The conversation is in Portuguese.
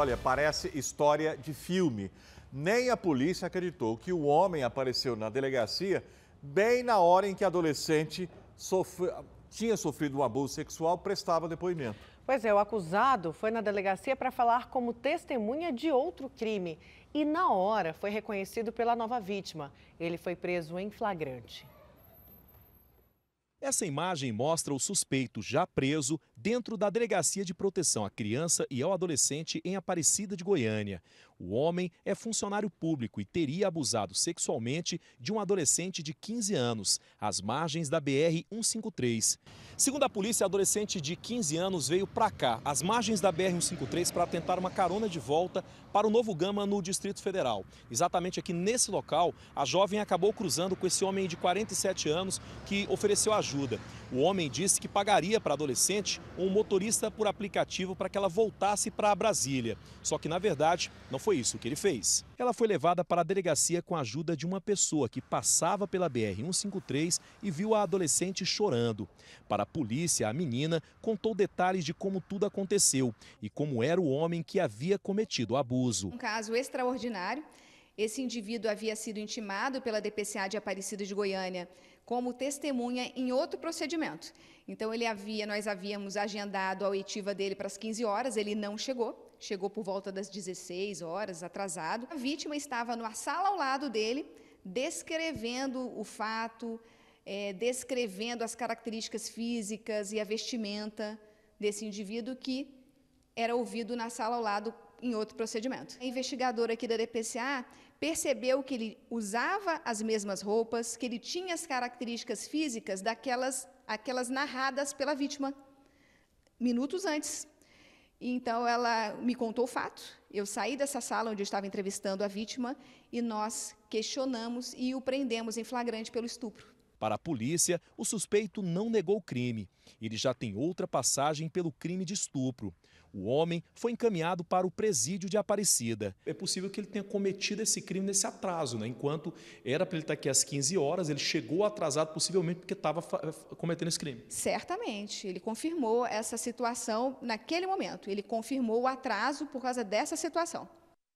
Olha, parece história de filme. Nem a polícia acreditou que o homem apareceu na delegacia bem na hora em que a adolescente sofre... tinha sofrido um abuso sexual prestava depoimento. Pois é, o acusado foi na delegacia para falar como testemunha de outro crime e na hora foi reconhecido pela nova vítima. Ele foi preso em flagrante. Essa imagem mostra o suspeito já preso dentro da Delegacia de Proteção à Criança e ao Adolescente em Aparecida de Goiânia. O homem é funcionário público e teria abusado sexualmente de um adolescente de 15 anos, às margens da BR-153. Segundo a polícia, a adolescente de 15 anos veio para cá, às margens da BR-153, para tentar uma carona de volta para o Novo Gama, no Distrito Federal. Exatamente aqui nesse local, a jovem acabou cruzando com esse homem de 47 anos que ofereceu ajuda. O homem disse que pagaria para a adolescente um motorista por aplicativo para que ela voltasse para Brasília. Só que, na verdade, não foi foi isso que ele fez. Ela foi levada para a delegacia com a ajuda de uma pessoa que passava pela BR-153 e viu a adolescente chorando. Para a polícia, a menina contou detalhes de como tudo aconteceu e como era o homem que havia cometido o abuso. Um caso extraordinário. Esse indivíduo havia sido intimado pela DPCA de Aparecida de Goiânia como testemunha em outro procedimento. Então ele havia, nós havíamos agendado a oitiva dele para as 15 horas, ele não chegou chegou por volta das 16 horas, atrasado. A vítima estava na sala ao lado dele, descrevendo o fato, é, descrevendo as características físicas e a vestimenta desse indivíduo que era ouvido na sala ao lado em outro procedimento. A investigadora aqui da DPCA percebeu que ele usava as mesmas roupas, que ele tinha as características físicas daquelas aquelas narradas pela vítima minutos antes. Então ela me contou o fato. Eu saí dessa sala onde eu estava entrevistando a vítima e nós questionamos e o prendemos em flagrante pelo estupro. Para a polícia, o suspeito não negou o crime. Ele já tem outra passagem pelo crime de estupro. O homem foi encaminhado para o presídio de Aparecida. É possível que ele tenha cometido esse crime nesse atraso, né? Enquanto era para ele estar tá aqui às 15 horas, ele chegou atrasado possivelmente porque estava eh, cometendo esse crime. Certamente, ele confirmou essa situação naquele momento. Ele confirmou o atraso por causa dessa situação.